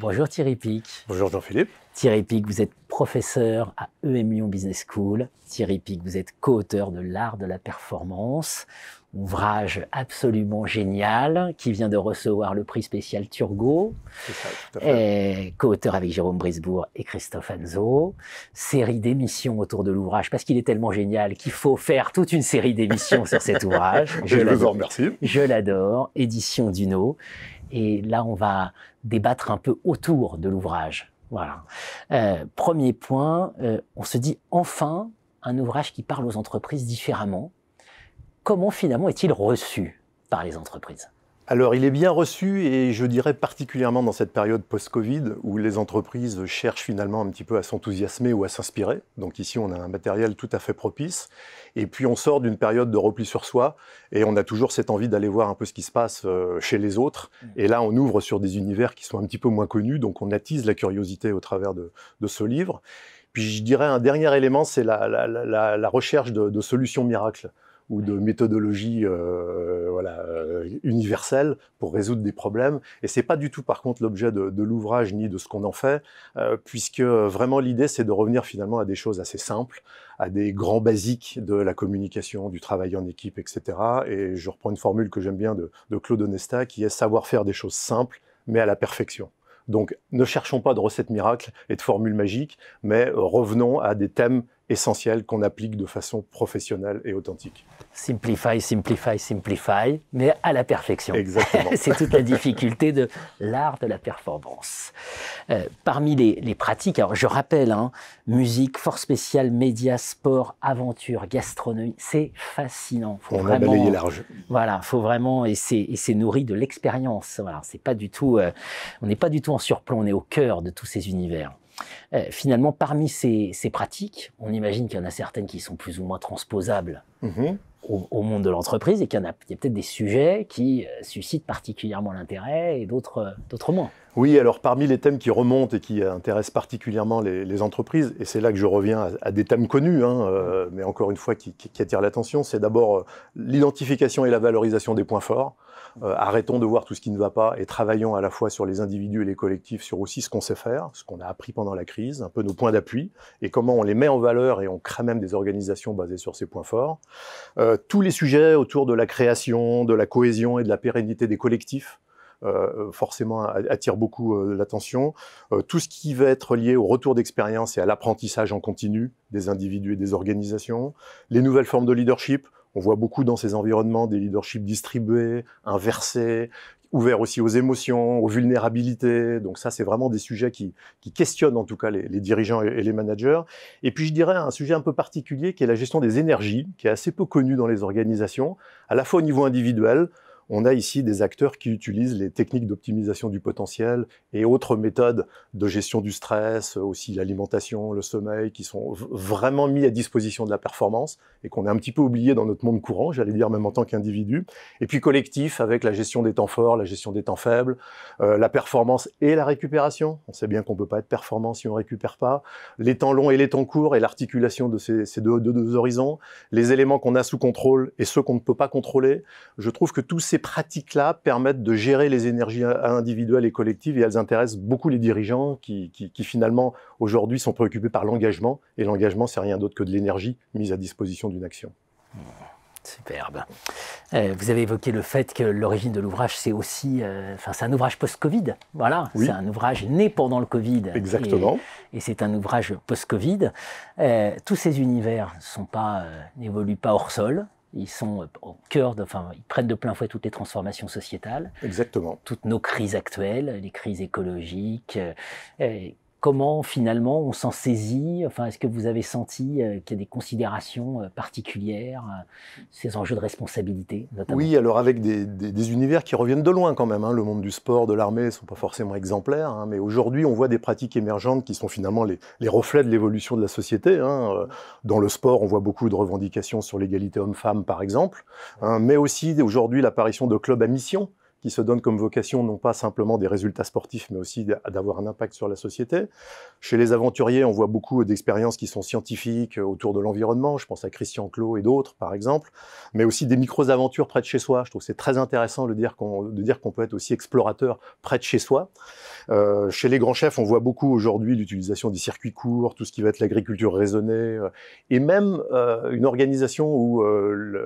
Bonjour Thierry Pic. Bonjour Jean-Philippe. Thierry Pic, vous êtes professeur à EM Lyon Business School. Thierry Pic, vous êtes co-auteur de L'art de la performance ouvrage absolument génial qui vient de recevoir le prix spécial Turgot, co-auteur avec Jérôme Brisbourg et Christophe Anzo, série d'émissions autour de l'ouvrage parce qu'il est tellement génial qu'il faut faire toute une série d'émissions sur cet ouvrage. Je, vous remercie. Je l'adore, édition Duno et là on va débattre un peu autour de l'ouvrage. Voilà. Euh, premier point, euh, on se dit enfin un ouvrage qui parle aux entreprises différemment comment finalement est-il reçu par les entreprises alors, il est bien reçu et je dirais particulièrement dans cette période post-Covid où les entreprises cherchent finalement un petit peu à s'enthousiasmer ou à s'inspirer. Donc ici, on a un matériel tout à fait propice. Et puis, on sort d'une période de repli sur soi et on a toujours cette envie d'aller voir un peu ce qui se passe euh, chez les autres. Mm. Et là, on ouvre sur des univers qui sont un petit peu moins connus. Donc, on attise la curiosité au travers de, ce livre. Puis, je dirais un dernier élément, c'est la, recherche de solutions miracles ou de méthodologie euh, voilà, euh, universelle pour résoudre des problèmes. Et c'est pas du tout, par contre, l'objet de, de l'ouvrage ni de ce qu'on en fait, euh, puisque vraiment l'idée, c'est de revenir finalement à des choses assez simples, à des grands basiques de la communication, du travail en équipe, etc. Et je reprends une formule que j'aime bien de, de Claude Onesta, qui est savoir faire des choses simples, mais à la perfection. Donc ne cherchons pas de recettes miracles et de formules magiques, mais revenons à des thèmes essentiel qu'on applique de façon professionnelle et authentique. Simplify, simplify, simplify, mais à la perfection. Exactement. C'est toute la difficulté de l'art de la performance. Euh, parmi les, pratiques, alors je rappelle, hein, musique, force spéciale, médias, sport, aventure, gastronomie, c'est fascinant. Faut On vraiment, a balayé large. Voilà, faut vraiment, et c'est nourri de l'expérience. Voilà, c'est pas du tout, euh, on n'est pas du tout en surplomb, on est au cœur de tous ces univers. Euh, finalement, parmi ces, pratiques, on imagine qu'il y en a certaines qui sont plus ou moins transposables mhm. au, monde de l'entreprise et qu'il y, a, peut-être des sujets qui euh, suscitent particulièrement l'intérêt et d'autres euh, moins. Oui, alors parmi les thèmes qui remontent et qui intéressent particulièrement les, entreprises, et c'est là que je reviens à, des thèmes connus, hein, euh, mais encore une fois qui, attirent l'attention, c'est d'abord euh, l'identification et la valorisation des points forts. Euh, arrêtons de voir tout ce qui ne va pas et travaillons à la fois sur les individus et les collectifs, sur aussi ce qu'on sait faire, ce qu'on a appris pendant la crise, un peu nos points d'appui, et comment on les met en valeur et on crée même des organisations basées sur ces points forts. tous les sujets autour de la création, de la cohésion et de la pérennité des collectifs euh, forcément attire beaucoup euh, l'attention. Euh, tout ce qui va être lié au retour d'expérience et à l'apprentissage en continu des individus et des organisations, les nouvelles formes de leadership. On voit beaucoup dans ces environnements des leaderships distribués, inversés, ouverts aussi aux émotions, aux vulnérabilités. Donc ça, c'est vraiment des sujets qui, qui, questionnent en tout cas les, dirigeants et, les managers. Et puis je dirais un sujet un peu particulier qui est la gestion des énergies, qui est assez peu connue dans les organisations, à la fois au niveau individuel, on a ici des acteurs qui utilisent les techniques d'optimisation du potentiel et autres méthodes de gestion du stress, aussi l'alimentation, le sommeil, qui sont vraiment mis à disposition de la performance et qu'on a un petit peu oublié dans notre monde courant, j'allais dire même en tant qu'individu. Et puis collectif avec la gestion des temps forts, la gestion des temps faibles, euh, la performance et la récupération. On sait bien qu'on ne peut pas être performant si on ne récupère pas. Les temps longs et les temps courts et l'articulation de ces, deux, deux horizons. Les éléments qu'on a sous contrôle et ceux qu'on ne peut pas contrôler. Je trouve que tous ces ces pratiques-là permettent de gérer les énergies individuelles et collectives et elles intéressent beaucoup les dirigeants qui, finalement aujourd'hui sont préoccupés par l'engagement et l'engagement c'est rien d'autre que de l'énergie mise à disposition d'une action. Superbe. Euh, vous avez évoqué le fait que l'origine de l'ouvrage, c'est aussi, euh, enfin, c'est un ouvrage post-Covid. Voilà, c'est un ouvrage né pendant le Covid. Exactement. Et, c'est un ouvrage post-Covid. Euh, tous ces univers sont pas, n'évoluent pas hors sol. Ils sont euh, au cœur, de, enfin, ils prennent de plein fouet toutes les transformations sociétales. Exactement. Toutes nos crises actuelles, les crises écologiques, euh, comment finalement on s'en saisit Enfin, est-ce que vous avez senti euh, qu'il y a des considérations euh, particulières, euh, ces enjeux de responsabilité Oui, alors avec des, univers qui reviennent de loin quand même. Hein. Le monde du sport, de l'armée ne sont pas forcément exemplaires, hein, mais aujourd'hui on voit des pratiques émergentes qui sont finalement les, reflets de l'évolution de la société. Hein. Dans le sport, on voit beaucoup de revendications sur l'égalité homme-femme par exemple, mais aussi aujourd'hui l'apparition de clubs à mission qui se donnent comme vocation non pas simplement des résultats sportifs, mais aussi d'avoir un impact sur la société. Chez les aventuriers, on voit beaucoup d'expériences qui sont scientifiques euh, autour de l'environnement. Je pense à Christian Clot et d'autres, par exemple, mais aussi des micro-aventures près de chez soi. Je trouve c'est très intéressant de dire qu'on peut être aussi explorateur près de chez soi. Euh, chez les grands chefs, on voit beaucoup aujourd'hui l'utilisation des circuits courts, tout ce qui va être l'agriculture raisonnée, euh, et même une organisation où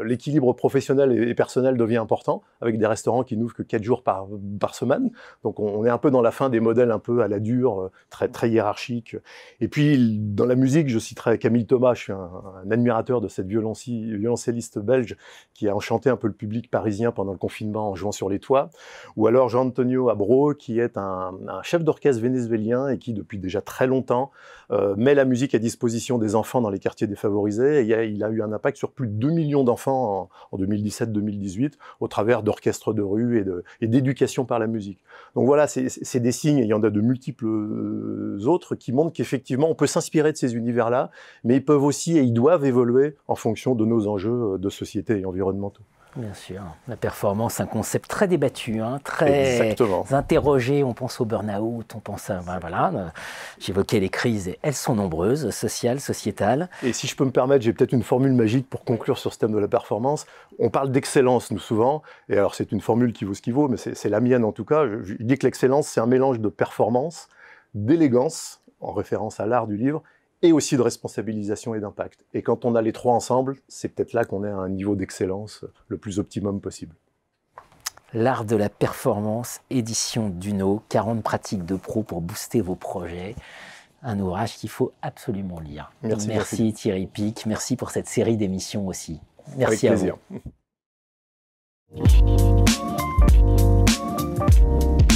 l'équilibre professionnel et personnel devient important, avec des restaurants qui n'ouvrent que quatre 4 jours par, par semaine. Donc on, est un peu dans la fin des modèles un peu à la dure, euh, très, très hiérarchique. Et puis dans la musique, je citerai Camille Thomas, je suis un, admirateur de cette violoncelliste belge qui a enchanté un peu le public parisien pendant le confinement en jouant sur les toits. Ou alors Jean-Antonio Abro, qui est un, chef d'orchestre vénézuélien et qui depuis déjà très longtemps euh, met la musique à disposition des enfants dans les quartiers défavorisés. Et il a, eu un impact sur plus de 2 millions d'enfants en, en 2017-2018 au travers d'orchestres de rue et de euh, et d'éducation par la musique. Donc voilà, c'est des signes, et il y en a de multiples euh, autres, qui montrent qu'effectivement, on peut s'inspirer de ces univers-là, mais ils peuvent aussi et ils doivent évoluer en fonction de nos enjeux euh, de société et environnementaux. Bien sûr. La performance, un concept très débattu, hein, très interrogé. On pense au burn-out, on pense à. Ben voilà. Euh, j'évoquais les crises, elles sont nombreuses, sociales, sociétales. Et si je peux me permettre, j'ai peut-être une formule magique pour conclure sur ce thème de la performance. On parle d'excellence, nous, souvent. Et alors, c'est une formule qui vaut ce qui vaut, mais c'est la mienne en tout cas. je dis que l'excellence, c'est un mélange de performance, d'élégance, en référence à l'art du livre, et aussi de responsabilisation et d'impact. Et quand on a les trois ensemble, c'est peut-être là qu'on est à un niveau d'excellence le plus optimum possible. L'art de la performance, édition d'Uno, 40 pratiques de pro pour booster vos projets. Un ouvrage qu'il faut absolument lire. Merci, Thierry Pic, merci pour cette série d'émissions aussi. Merci Avec à plaisir.